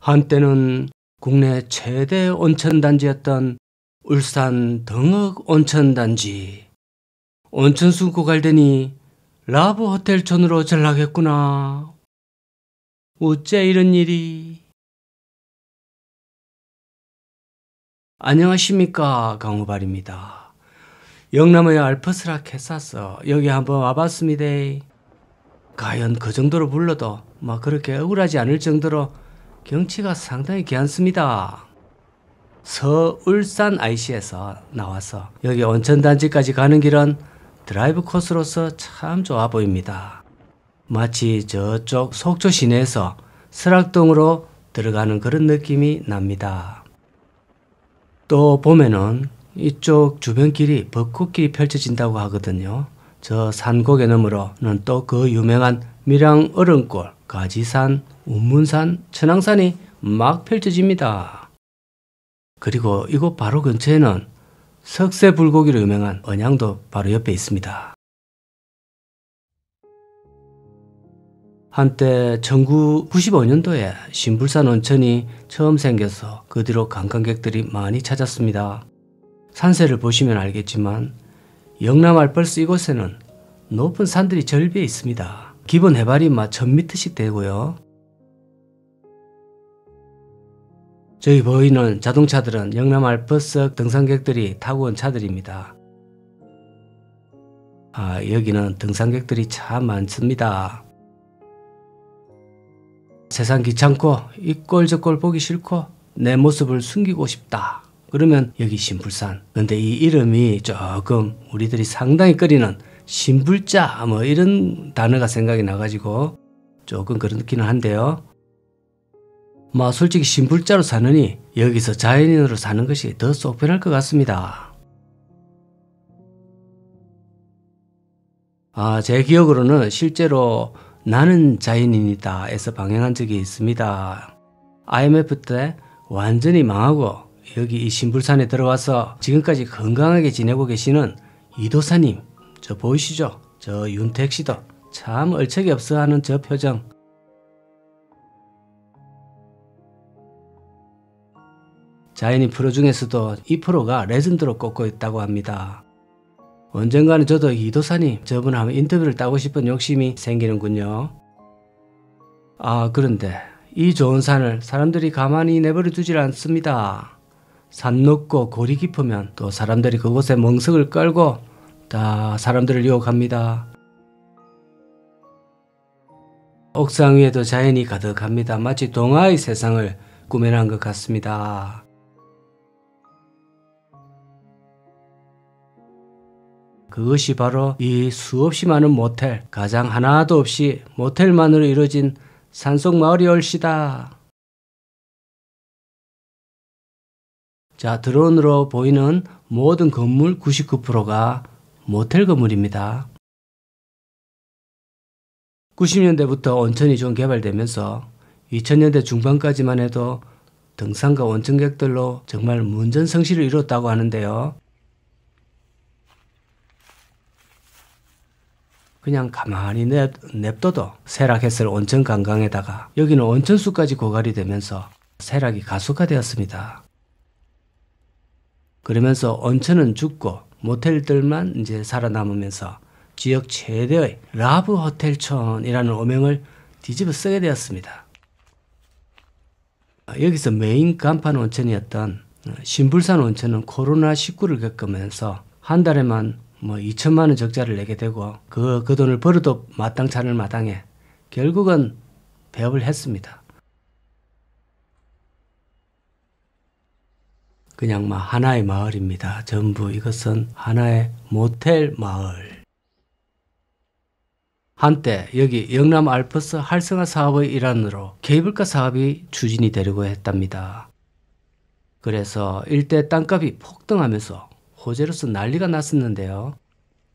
한때는 국내 최대 온천단지였던 울산 덩억 온천단지. 온천수 고갈되니 라브 호텔촌으로 전락했구나. 어째 이런 일이. 안녕하십니까 강우발입니다. 영남의 알프스라 했었어. 여기 한번 와봤습니다. 과연 그 정도로 불러도 막 뭐 그렇게 억울하지 않을 정도로 경치가 상당히 괜찮습니다. 서울산 IC에서 나와서 여기 온천단지까지 가는 길은 드라이브 코스로서 참 좋아 보입니다. 마치 저쪽 속초 시내에서 설악동으로 들어가는 그런 느낌이 납니다. 또 보면은 이쪽 주변길이 벚꽃길이 펼쳐진다고 하거든요. 저 산고개 너머로는 또 그 유명한 밀양 얼음골, 가지산, 운문산, 천왕산이 막 펼쳐집니다. 그리고 이곳 바로 근처에는 석쇠 불고기로 유명한 언양도 바로 옆에 있습니다. 한때 1995년도에 신불산 온천이 처음 생겨서 그 뒤로 관광객들이 많이 찾았습니다. 산세를 보시면 알겠지만 영남 알펄스 이곳에는 높은 산들이 절비해 있습니다. 기본 해발이 막 1000m씩 되고요. 저희 보이는 자동차들은 영남 알프스 등산객들이 타고 온 차들입니다. 아, 여기는 등산객들이 참 많습니다. 세상 귀찮고 이 꼴 저꼴 보기 싫고 내 모습을 숨기고 싶다. 그러면 여기 심불산 근데 이 이름이 조금 우리들이 상당히 끓이는 신불자 뭐 이런 단어가 생각이 나가지고 조금 그렇기는 한데요. 뭐 솔직히 신불자로 사느니 여기서 자연인으로 사는 것이 더속 편할 것 같습니다. 아, 제 기억으로는 실제로 나는 자연인이다 에서 방영한 적이 있습니다. IMF 때 완전히 망하고 여기 이 신불산에 들어와서 지금까지 건강하게 지내고 계시는 이도사님 저 보이시죠? 저 윤택 씨도 참 얼척이 없어하는 저 표정. 자연인 프로 중에서도 이 프로가 레전드로 꼽고 있다고 합니다. 언젠가는 저도 이도사님 저분하고 인터뷰를 따고 싶은 욕심이 생기는군요. 아 그런데 이 좋은 산을 사람들이 가만히 내버려 두질 않습니다. 산 높고 골이 깊으면 또 사람들이 그곳에 멍석을 깔고 다 사람들을 유혹합니다. 옥상 위에도 자연이 가득합니다. 마치 동화의 세상을 꾸며낸 것 같습니다. 그것이 바로 이 수없이 많은 모텔, 가장 하나도 없이 모텔만으로 이루어진 산속 마을이 올시다. 자, 드론으로 보이는 모든 건물 99%가 모텔 건물입니다. 90년대부터 온천이 좀 개발되면서 2000년대 중반까지만 해도 등산과 온천객들로 정말 문전성시를 이뤘다고 하는데요. 그냥 가만히 냅, 둬도 세락했을 온천 관광에다가 여기는 온천수까지 고갈이 되면서 세락이 가속화되었습니다. 그러면서 온천은 죽고 모텔들만 이제 살아남으면서 지역 최대의 라브 호텔촌이라는 오명을 뒤집어 쓰게 되었습니다. 아, 여기서 메인 간판 온천이었던 어, 신불산 온천은 코로나19를 겪으면서 한 달에만 뭐 2천만 원 적자를 내게 되고 그, 그 돈을 벌어도 마땅찮을 마당에 결국은 배업을 했습니다. 그냥 막 하나의 마을입니다. 전부 이것은 하나의 모텔 마을. 한때 여기 영남 알프스 활성화 사업의 일환으로 케이블카 사업이 추진이 되려고 했답니다. 그래서 일대 땅값이 폭등하면서 호재로서 난리가 났었는데요.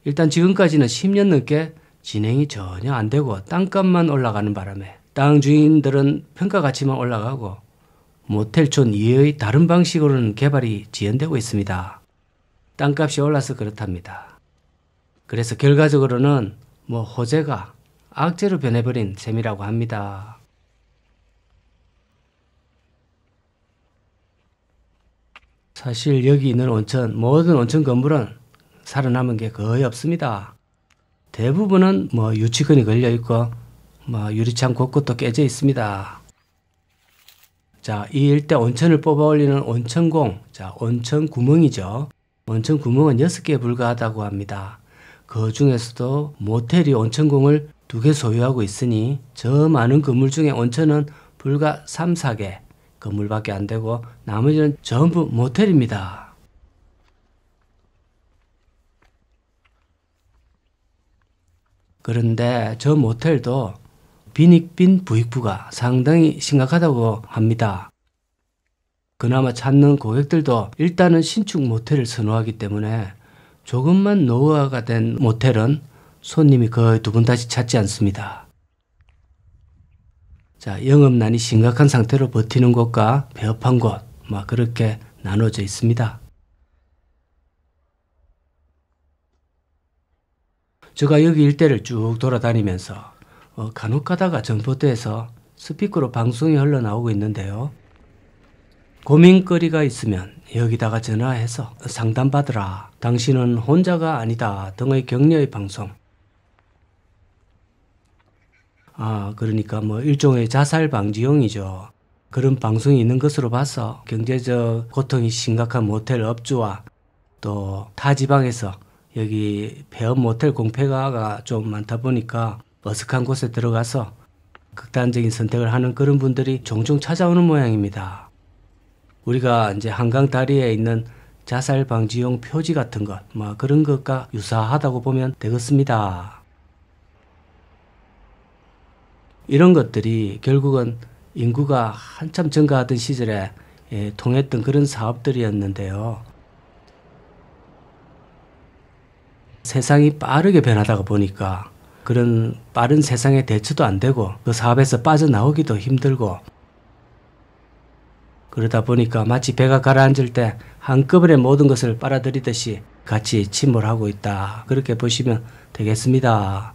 일단 지금까지는 10년 넘게 진행이 전혀 안 되고 땅값만 올라가는 바람에 땅 주인들은 평가 가치만 올라가고 모텔촌 이외의 다른 방식으로는 개발이 지연되고 있습니다. 땅값이 올라서 그렇답니다. 그래서 결과적으로는 뭐 호재가 악재로 변해버린 셈이라고 합니다. 사실 여기 있는 온천, 모든 온천 건물은 살아남은 게 거의 없습니다. 대부분은 뭐 유치근이 걸려 있고 뭐 유리창 곳곳도 깨져 있습니다. 자, 이 일대 온천을 뽑아 올리는 온천공, 자, 온천 구멍이죠. 온천 구멍은 6개에 불과하다고 합니다. 그 중에서도 모텔이 온천공을 2개 소유하고 있으니 저 많은 건물 중에 온천은 불과 3, 4개 건물밖에 안 되고 나머지는 전부 모텔입니다. 그런데 저 모텔도 비익빈 부익부가 상당히 심각하다고 합니다. 그나마 찾는 고객들도 일단은 신축 모텔을 선호하기 때문에 조금만 노후화가 된 모텔은 손님이 거의 두 번 다시 찾지 않습니다. 자, 영업난이 심각한 상태로 버티는 곳과 배업한 곳, 막 그렇게 나눠져 있습니다. 제가 여기 일대를 쭉 돌아다니면서 어, 간혹가다가 전포대에서 스피커로 방송이 흘러나오고 있는데요. 고민거리가 있으면 여기다가 전화해서 상담받으라. 당신은 혼자가 아니다 등의 격려의 방송. 아, 그러니까 뭐 일종의 자살 방지용이죠. 그런 방송이 있는 것으로 봐서 경제적 고통이 심각한 모텔 업주와 또 타지방에서 여기 폐업 모텔 공폐가가 좀 많다 보니까 어색한 곳에 들어가서 극단적인 선택을 하는 그런 분들이 종종 찾아오는 모양입니다. 우리가 이제 한강 다리에 있는 자살 방지용 표지 같은 것, 뭐 그런 것과 유사하다고 보면 되겠습니다. 이런 것들이 결국은 인구가 한참 증가하던 시절에 예, 통했던 그런 사업들이었는데요. 세상이 빠르게 변하다가 보니까 그런 빠른 세상에 대처도 안 되고 그 사업에서 빠져나오기도 힘들고 그러다 보니까 마치 배가 가라앉을 때 한꺼번에 모든 것을 빨아들이듯이 같이 침몰하고 있다. 그렇게 보시면 되겠습니다.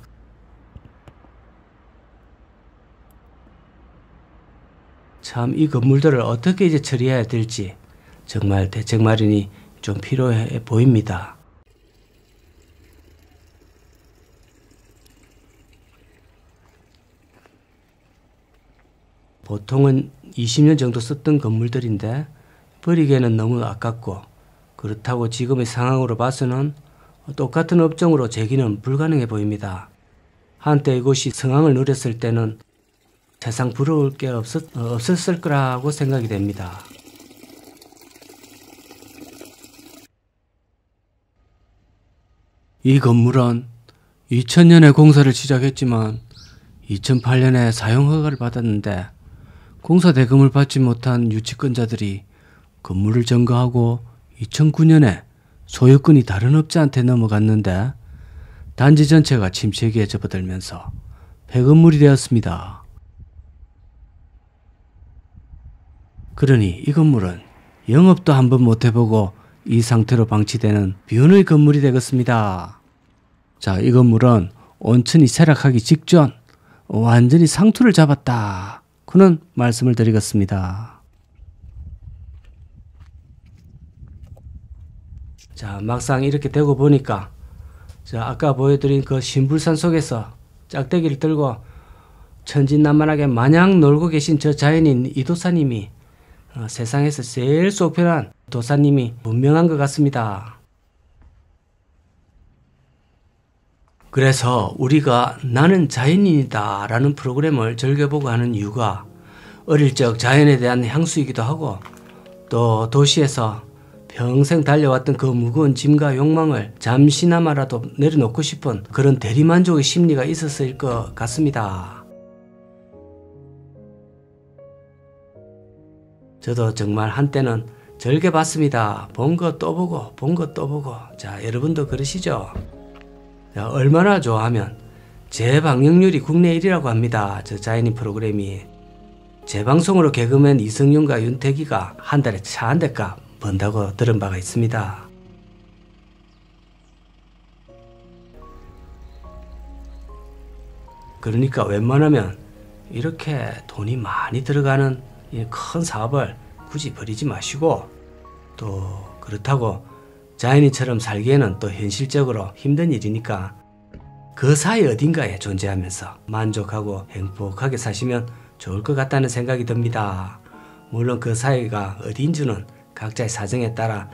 참 이 건물들을 어떻게 이제 처리해야 될지 정말 대책 마련이 좀 필요해 보입니다. 보통은 20년 정도 썼던 건물들인데 버리기에는 너무 아깝고 그렇다고 지금의 상황으로 봐서는 똑같은 업종으로 재기는 불가능해 보입니다. 한때 이곳이 성황을 누렸을 때는 세상 부러울 게 없었, 어, 없었을 거라고 생각이 됩니다. 이 건물은 2000년에 공사를 시작했지만 2008년에 사용 허가를 받았는데 공사 대금을 받지 못한 유치권자들이 건물을 점거하고 2009년에 소유권이 다른 업자한테 넘어갔는데 단지 전체가 침체기에 접어들면서 폐건물이 되었습니다. 그러니 이 건물은 영업도 한번 못 해보고 이 상태로 방치되는 비운의 건물이 되겠습니다. 자, 이 건물은 온천이 쇠락하기 직전 완전히 상투를 잡았다. 그는 말씀을 드리겠습니다. 자, 막상 이렇게 되고 보니까 자, 아까 보여드린 그 신불산 속에서 짝대기를 들고 천진난만하게 마냥 놀고 계신 저 자연인 이도사님이 어, 세상에서 제일 속편한 도사님이 분명한 것 같습니다. 그래서 우리가 나는 자연인이다 라는 프로그램을 즐겨보고 하는 이유가 어릴 적 자연에 대한 향수이기도 하고 또 도시에서 평생 달려왔던 그 무거운 짐과 욕망을 잠시나마라도 내려놓고 싶은 그런 대리만족의 심리가 있었을 것 같습니다. 저도 정말 한때는 즐겨봤습니다. 본것또 보고 본것또 보고 자 여러분도 그러시죠? 얼마나 좋아하면 재방영률이 국내 1위라고 합니다. 저자이니 프로그램이. 재방송으로 개그맨 이승윤과 윤태기가 한 달에 차 한 대값 번다고 들은 바가 있습니다. 그러니까 웬만하면 이렇게 돈이 많이 들어가는 큰 사업을 굳이 버리지 마시고 또 그렇다고 자연인처럼 살기에는 또 현실적으로 힘든 일이니까 그 사이 어딘가에 존재하면서 만족하고 행복하게 사시면 좋을 것 같다는 생각이 듭니다. 물론 그 사이가 어디지는 각자의 사정에 따라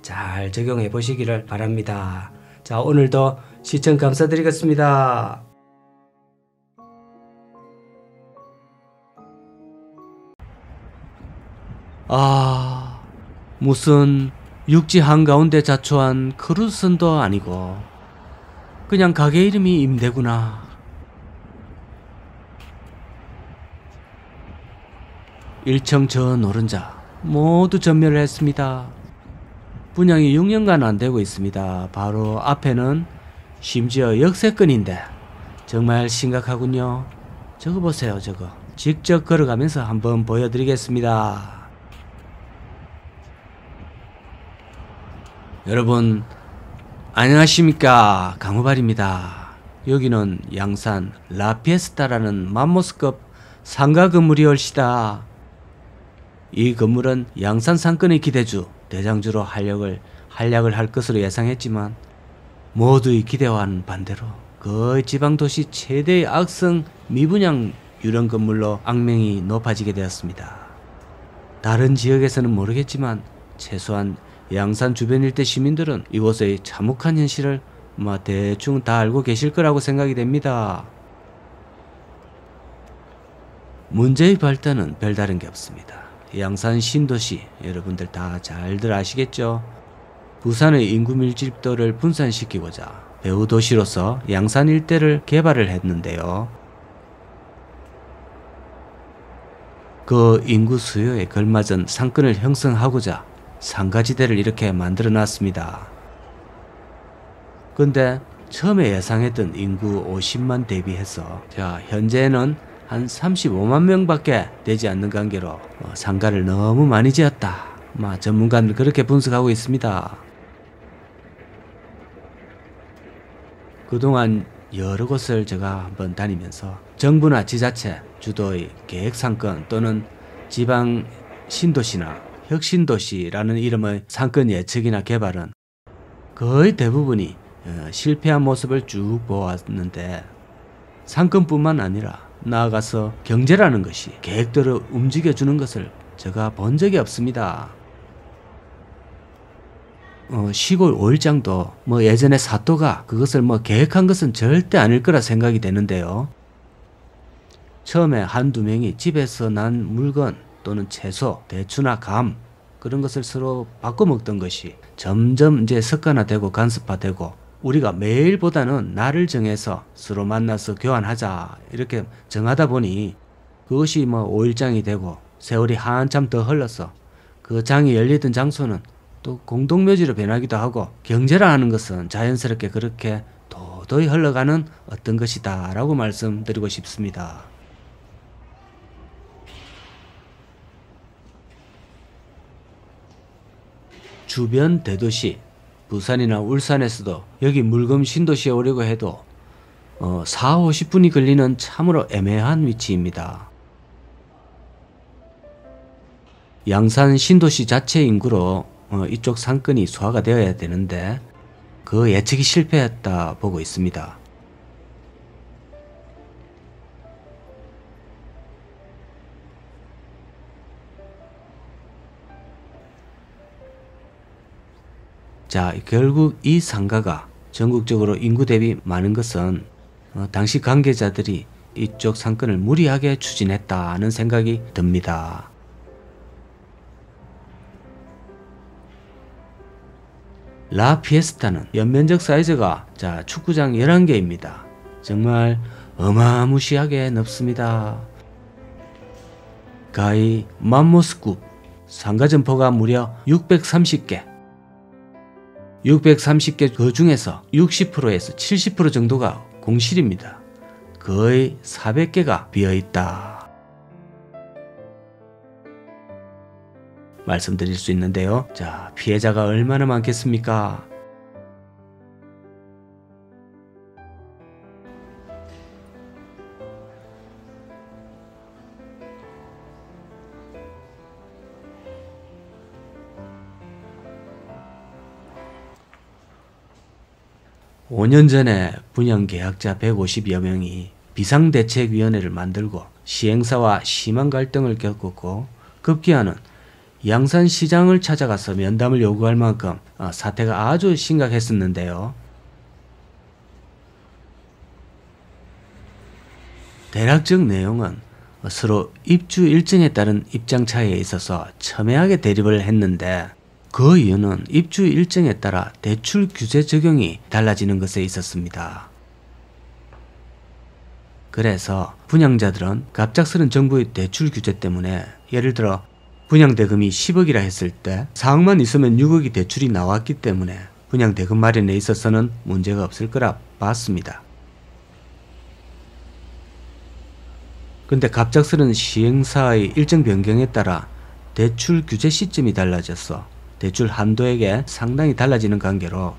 잘 적용해 보시기를 바랍니다. 자 오늘도 시청 감사드리겠습니다. 아... 무슨 육지 한가운데 자초한 크루슨도 아니고 그냥 가게 이름이 임대구나. 1층 저 노른자 모두 전멸을 했습니다. 분양이 6년간 안 되고 있습니다. 바로 앞에는 심지어 역세권인데 정말 심각하군요. 저거 보세요 저거. 직접 걸어가면서 한번 보여드리겠습니다. 여러분 안녕하십니까 강호발입니다. 여기는 양산 라피에스타라는 만모스급 상가 건물이 올시다이 건물은 양산 상권의 기대주 대장주로 활약을 활약을 할 것으로 예상했지만 모두의 기대와는 반대로 거의 지방 도시 최대의 악성 미분양 유령 건물로 악명이 높아지게 되었습니다. 다른 지역에서는 모르겠지만 최소한 양산 주변 일대 시민들은 이곳의 참혹한 현실을 아마 대충 다 알고 계실 거라고 생각이 됩니다. 문제의 발단은 별다른 게 없습니다. 양산 신도시 여러분들 다 잘들 아시겠죠? 부산의 인구 밀집도를 분산시키고자 배후 도시로서 양산 일대를 개발을 했는데요. 그 인구 수요에 걸맞은 상권을 형성하고자 상가지대를 이렇게 만들어 놨습니다. 근데 처음에 예상했던 인구 50만 대비해서 자 현재는 한 35만 명밖에 되지 않는 관계로 어, 상가를 너무 많이 지었다. 마 전문가는 그렇게 분석하고 있습니다. 그동안 여러 곳을 제가 한번 다니면서 정부나 지자체 주도의 계획 상권 또는 지방 신도시나 혁신도시라는 이름의 상권 예측이나 개발은 거의 대부분이 어, 실패한 모습을 쭉 보았는데 상권뿐만 아니라 나아가서 경제라는 것이 계획대로 움직여주는 것을 제가 본 적이 없습니다. 어, 시골 오일장도 뭐 예전에 사또가 그것을 뭐 계획한 것은 절대 아닐 거라 생각이 되는데요. 처음에 한 두 명이 집에서 난 물건 또는 채소, 대추나 감 그런 것을 서로 바꿔 먹던 것이 점점 이제 습관화되고 간섭화되고 우리가 매일보다는 날을 정해서 서로 만나서 교환하자 이렇게 정하다 보니 그것이 뭐 5일장이 되고 세월이 한참 더 흘러서 그 장이 열리던 장소는 또 공동묘지로 변하기도 하고 경제라 는 것은 자연스럽게 그렇게 도도히 흘러가는 어떤 것이다 라고 말씀드리고 싶습니다. 주변 대도시 부산이나 울산에서도 여기 물금 신도시에 오려고 해도 어, 4, 50분이 걸리는 참으로 애매한 위치입니다. 양산 신도시 자체 인구로 어, 이쪽 상권이 소화가 되어야 되는데 그 예측이 실패했다 보고 있습니다. 자, 결국 이 상가가 전국적으로 인구 대비 많은 것은 어, 당시 관계자들이 이쪽 상권을 무리하게 추진했다는 생각이 듭니다. 라 피에스타는 연면적 사이즈가 자 축구장 11개입니다. 정말 어마무시하게 넓습니다. 가히 맘모스급 상가 점포가 무려 630개 630개 그 중에서 60%에서 70% 정도가 공실입니다. 거의 400개가 비어있다. 말씀드릴 수 있는데요. 자, 피해자가 얼마나 많겠습니까? 5년 전에 분양 계약자 150여 명이 비상대책위원회를 만들고 시행사와 심한 갈등을 겪었고 급기야는 양산시장을 찾아가서 면담을 요구할 만큼 어, 사태가 아주 심각했었는데요. 대략적 내용은 서로 입주 일정에 따른 입장 차이에 있어서 첨예하게 대립을 했는데 그 이유는 입주 일정에 따라 대출 규제 적용이 달라지는 것에 있었습니다. 그래서 분양자들은 갑작스런 정부의 대출 규제 때문에 예를 들어 분양대금이 10억이라 했을 때 4억만 있으면 6억이 대출이 나왔기 때문에 분양대금 마련에 있어서는 문제가 없을 거라 봤습니다. 근데 갑작스런 시행사의 일정 변경에 따라 대출 규제 시점이 달라졌어 대출 한도에게 상당히 달라지는 관계로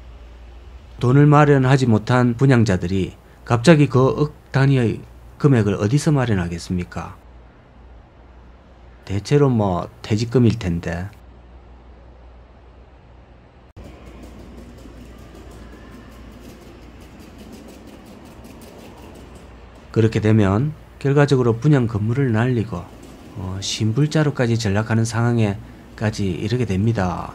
돈을 마련하지 못한 분양자들이 갑자기 그 억 단위의 금액을 어디서 마련하겠습니까? 대체로 뭐 퇴직금일 텐데 그렇게 되면 결과적으로 분양 건물을 날리고 어, 신불자로까지 전락하는 상황에 까지 이르게 됩니다.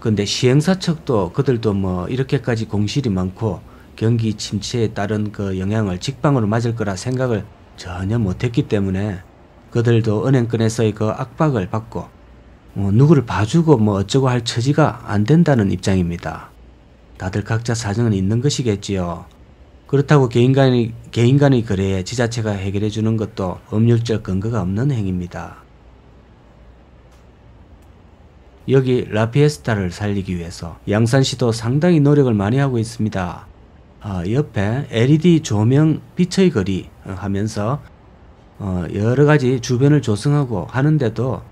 근데 시행사 측도 그들도 뭐 이렇게까지 공실이 많고 경기 침체에 따른 그 영향을 직방으로 맞을 거라 생각을 전혀 못했기 때문에 그들도 은행권에서의 그 압박을 받고 뭐 누구를 봐주고 뭐 어쩌고 할 처지가 안 된다는 입장입니다. 다들 각자 사정은 있는 것이겠지요. 그렇다고 개인 간의, 개인 간의 거래에 지자체가 해결해 주는 것도 법률적 근거가 없는 행위입니다. 여기 라피에스타를 살리기 위해서 양산시도 상당히 노력을 많이 하고 있습니다. 아, e 어, 옆에 LED 조명 빛의 거리 하면서 어, 여러 가지 주변을 조성하고 하는데도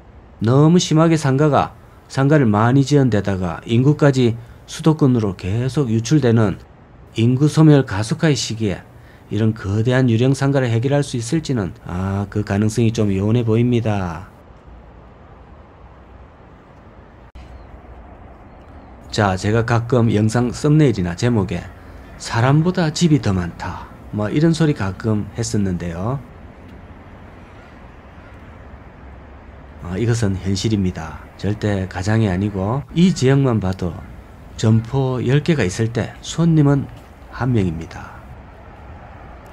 너무 심하게 상가가 상가를 많이 지은 데다가 인구까지 수도권으로 계속 유출되는 인구 소멸 가속화의 시기에 이런 거대한 유령 상가를 해결할 수 있을지는 아그 가능성이 좀 요원해 보입니다. 자 제가 가끔 영상 썸네일이나 제목에 사람보다 집이 더 많다 뭐 이런 소리 가끔 했었는데요. 아, 이것은 현실입니다. 절대 가장이 아니고 이 지역만 봐도 점포 10개가 있을 때 손님은 한 명입니다.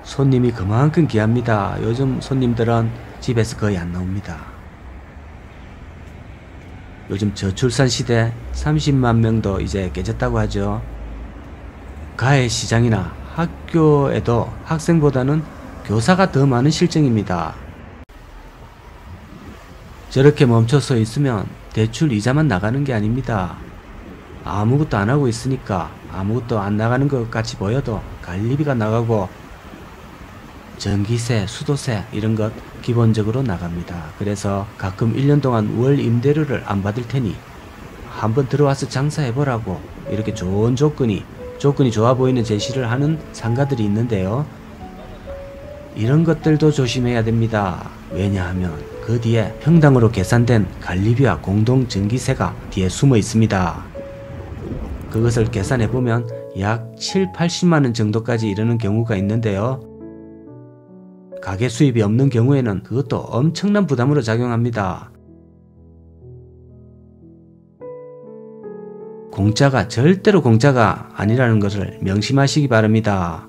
손님이 그만큼 귀합니다. 요즘 손님들은 집에서 거의 안 나옵니다. 요즘 저출산 시대 30만 명도 이제 깨졌다고 하죠. 가해 시장이나 학교에도 학생보다는 교사가 더 많은 실정입니다. 저렇게 멈춰서 있으면 대출 이자만 나가는 게 아닙니다. 아무것도 안 하고 있으니까 아무것도 안 나가는 것 같이 보여도 관리비가 나가고 전기세, 수도세 이런 것 기본적으로 나갑니다. 그래서 가끔 1년 동안 월 임대료를 안 받을 테니 한번 들어와서 장사해보라고 이렇게 좋은 조건이 조건이 좋아 보이는 제시를 하는 상가들이 있는데요. 이런 것들도 조심해야 됩니다. 왜냐하면 그 뒤에 평당으로 계산된 관리비와 공동 전기세가 뒤에 숨어 있습니다. 그것을 계산해 보면 약 7, 80만 원 정도까지 이르는 경우가 있는데요. 가게 수입이 없는 경우에는 그것도 엄청난 부담으로 작용합니다. 공짜가 절대로 공짜가 아니라는 것을 명심하시기 바랍니다.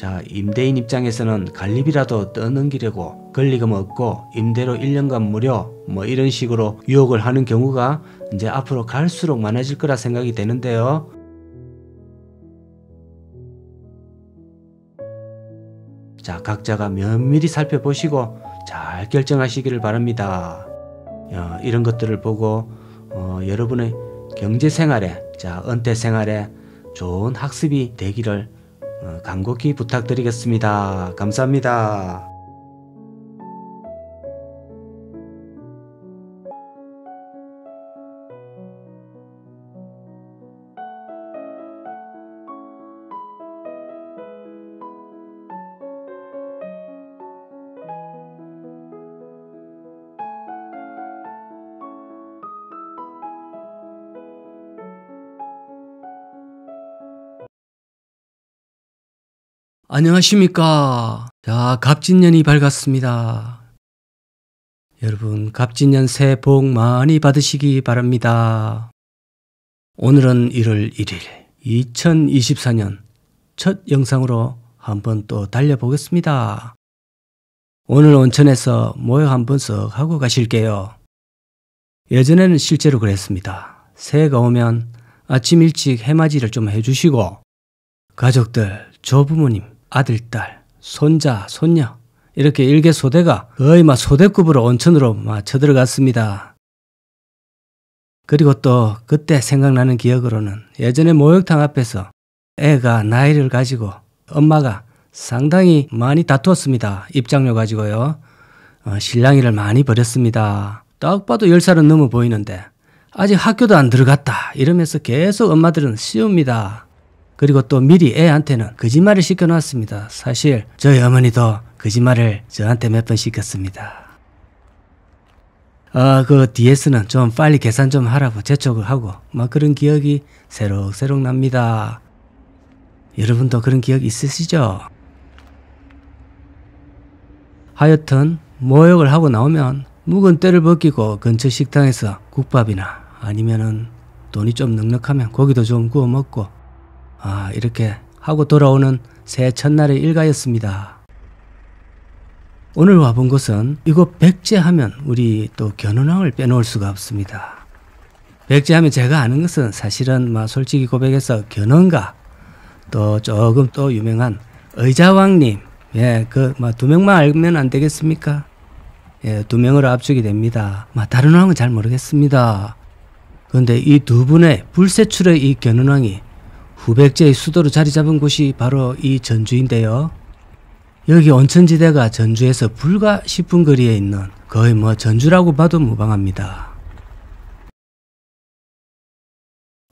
자, 임대인 입장에서는 갈립이라도 떠넘기려고 권리금 얻고 임대로 1년간 무료 뭐 이런 식으로 유혹을 하는 경우가 이제 앞으로 갈수록 많아질 거라 생각이 되는데요. 자, 각자가 면밀히 살펴보시고 잘 결정하시기를 바랍니다. 어, 이런 것들을 보고 어, 여러분의 경제생활에, 자, 은퇴생활에 좋은 학습이 되기를 어, 간곡히 부탁드리겠습니다. 감사합니다. 안녕하십니까. 자, 갑진년이 밝았습니다. 여러분, 갑진년 새해 복 많이 받으시기 바랍니다. 오늘은 1월 1일, 2024년 첫 영상으로 한번 또 달려보겠습니다. 오늘 온천에서 모여 한번 썩 하고 가실게요. 예전에는 실제로 그랬습니다. 새해가 오면 아침 일찍 해맞이를 좀 해주시고, 가족들, 조부모님, 아들, 딸, 손자, 손녀 이렇게 일개소대가 거의 막 소대급으로 온천으로 막 쳐들어갔습니다. 그리고 또 그때 생각나는 기억으로는 예전에 목욕탕 앞에서 애가 나이를 가지고 엄마가 상당히 많이 다투었습니다. 입장료 가지고요. 어, 신랑이를 많이 버렸습니다. 딱 봐도 10살은 넘어 보이는데 아직 학교도 안 들어갔다 이러면서 계속 엄마들은 씌웁니다. 그리고 또 미리 애한테는 거짓말을 시켜놓았습니다 사실 저희 어머니도 거짓말을 저한테 몇 번 시켰습니다. 아, 그 DS는 좀 빨리 계산 좀 하라고 재촉을 하고 막 그런 기억이 새록새록 납니다. 여러분도 그런 기억 있으시죠? 하여튼 모욕을 하고 나오면 묵은 때를 벗기고 근처 식당에서 국밥이나 아니면은 돈이 좀 넉넉하면 고기도 좀 구워 먹고 아, 이렇게 하고 돌아오는 새 첫날의 일가였습니다. 오늘 와본 곳은 이곳 백제하면 우리 또 견훤왕을 빼놓을 수가 없습니다. 백제하면 제가 아는 것은 사실은 막 솔직히 고백해서 견훤가 또 조금 또 유명한 의자왕님 예, 그막두 명만 알면 안 되겠습니까? 예, 두 명으로 압축이 됩니다. 막 다른 왕은 잘 모르겠습니다. 그런데 이 두 분의 불세출의 이 견훤왕이 후백제의 수도로 자리 잡은 곳이 바로 이 전주인데요. 여기 온천지대가 전주에서 불과 10분 거리에 있는 거의 뭐 전주라고 봐도 무방합니다.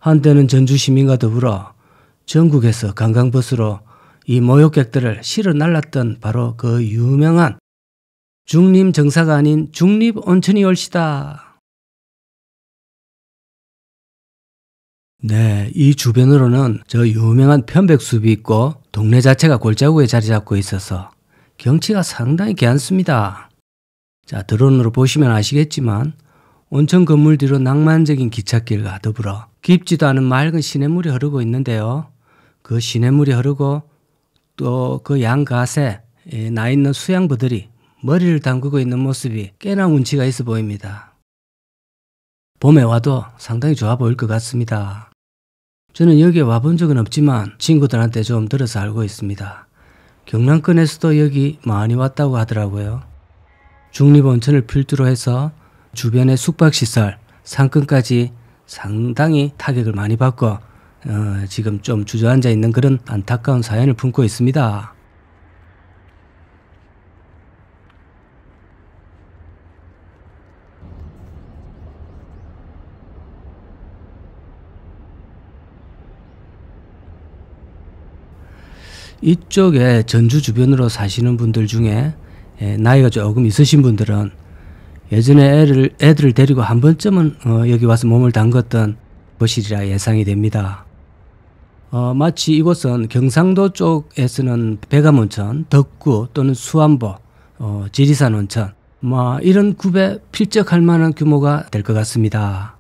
한때는 전주 시민과 더불어 전국에서 관광버스로 이 모욕객들을 실어 날랐던 바로 그 유명한 중립정사가 아닌 중립온천이 올시다. 네, 이 주변으로는 저 유명한 편백숲이 있고 동네 자체가 골짜구에 자리 잡고 있어서 경치가 상당히 괜찮습니다. 자, 드론으로 보시면 아시겠지만 온천 건물 뒤로 낭만적인 기찻길과 더불어 깊지도 않은 맑은 시냇물이 흐르고 있는데요. 그 시냇물이 흐르고 또 그양가에나 있는 수양부들이 머리를 담그고 있는 모습이 꽤나 운치가 있어 보입니다. 봄에 와도 상당히 좋아 보일 것 같습니다. 저는 여기에 와 본 적은 없지만 친구들한테 좀 들어서 알고 있습니다. 경남권에서도 여기 많이 왔다고 하더라고요. 중립온천을 필두로 해서 주변의 숙박시설, 상권까지 상당히 타격을 많이 받고 어, 지금 좀 주저앉아 있는 그런 안타까운 사연을 품고 있습니다. 이쪽에 전주 주변으로 사시는 분들 중에 예, 나이가 조금 있으신 분들은 예전에 애를, 애들을 데리고 한 번쯤은 어, 여기 와서 몸을 담궜던 것이라 예상이 됩니다. 어, 마치 이곳은 경상도 쪽에서는 백암온천, 덕구 또는 수안보, 어, 지리산 온천, 뭐 이런 굽에 필적할 만한 규모가 될 것 같습니다.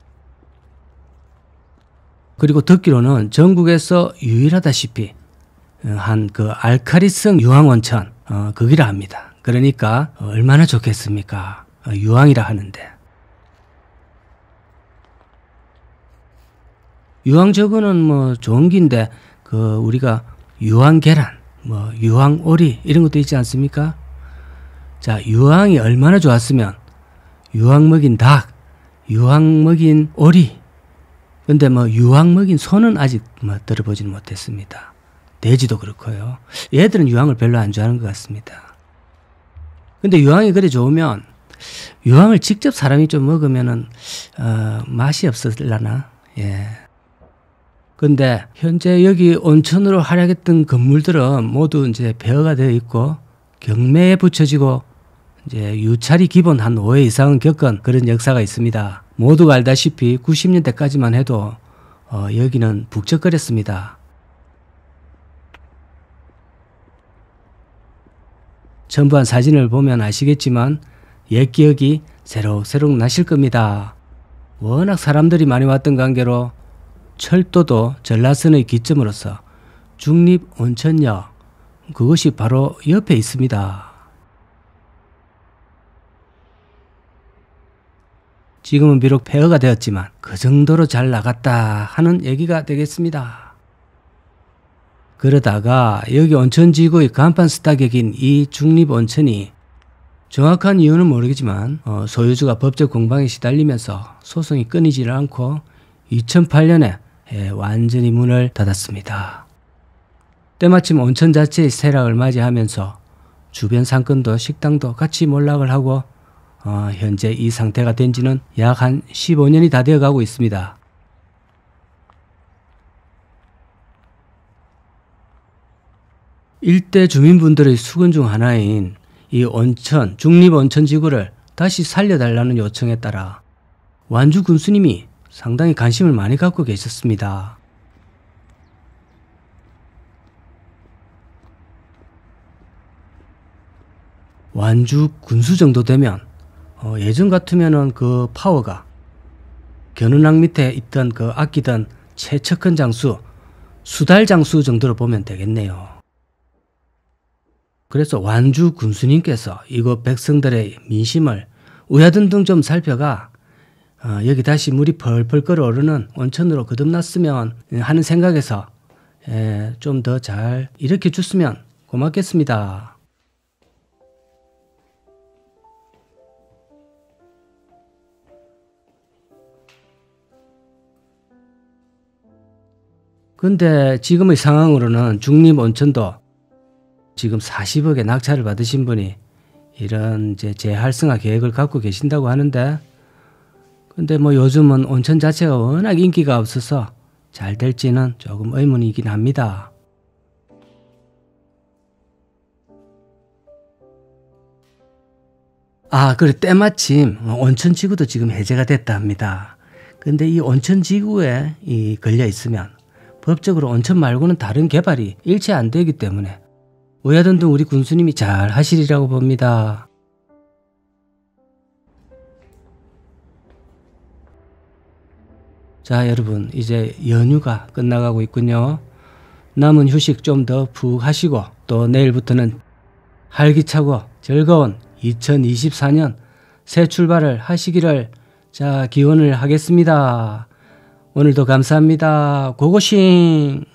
그리고 듣기로는 전국에서 유일하다시피 어, 한그 알카리성 유황 온천 어, 거기라 합니다. 그러니까 얼마나 좋겠습니까? 어, 유황이라 하는데. 유황 저거는 뭐 좋은 긴데 그 우리가 유황 계란, 뭐 유황 오리 이런 것도 있지 않습니까? 자, 유황이 얼마나 좋았으면 유황 먹인 닭, 유황 먹인 오리. 근데 뭐 유황 먹인 소는 아직 뭐 들어보지는 못했습니다. 돼지도 그렇고요. 얘들은 유황을 별로 안 좋아하는 것 같습니다. 근데 유황이 그리 좋으면 유황을 직접 사람이 좀 먹으면은 어, 맛이 없어질라나 예. 근데 현재 여기 온천으로 활약했던 건물들은 모두 이제 배어가 되어 있고 경매에 붙여지고 이제 유찰이 기본 한 5회 이상은 겪은 그런 역사가 있습니다. 모두가 알다시피 90년대까지만 해도 어, 여기는 북적거렸습니다. 전부한 사진을 보면 아시겠지만 옛 기억이 새록새록 나실 겁니다. 워낙 사람들이 많이 왔던 관계로 철도도 전라선의 기점으로서 중립 온천역 그것이 바로 옆에 있습니다. 지금은 비록 폐허가 되었지만 그 정도로 잘 나갔다 하는 얘기가 되겠습니다. 그러다가 여기 온천지구의 간판 스타객인이 중립온천이 정확한 이유는 모르겠지만 어, 소유주가 법적 공방에 시달리면서 소송이 끊이질 않고 2008년에 예, 완전히 문을 닫았습니다. 때마침 온천 자체의 쇠락을 맞이하면서 주변 상권도 식당도 같이 몰락을 하고 어, 현재 이 상태가 된 지는 약 한 15년이 다 되어가고 있습니다. 일대 주민분들의 수건 중 하나인 이 온천, 중립 온천 지구를 다시 살려달라는 요청에 따라 완주 군수님이 상당히 관심을 많이 갖고 계셨습니다. 완주 군수 정도 되면 어, 예전 같으면은 그 파워가 견우랑 밑에 있던 그 아끼던 최척근 장수, 수달 장수 정도로 보면 되겠네요. 그래서 완주 군수님께서 이곳 백성들의 민심을 우야든등 좀 살펴가 어, 여기 다시 물이 펄펄 끓어오르는 온천으로 거듭났으면 하는 생각에서 예, 좀더 잘 일으켜 줬으면 고맙겠습니다. 근데 지금의 상황으로는 중립 온천도 지금 40억의 낙찰을 받으신 분이 이런 이제 재활성화 계획을 갖고 계신다고 하는데 근데 뭐 요즘은 온천 자체가 워낙 인기가 없어서 잘 될지는 조금 의문이긴 합니다. 아, 그래 때마침 온천 지구도 지금 해제가 됐다 합니다. 근데 이 온천 지구에 이 걸려 있으면 법적으로 온천 말고는 다른 개발이 일체 안 되기 때문에 오야돈등 우리 군수님이 잘 하시리라고 봅니다. 자 여러분 이제 연휴가 끝나가고 있군요. 남은 휴식 좀 더 푹 하시고 또 내일부터는 활기차고 즐거운 2024년 새 출발을 하시기를 자 기원을 하겠습니다. 오늘도 감사합니다. 고고싱!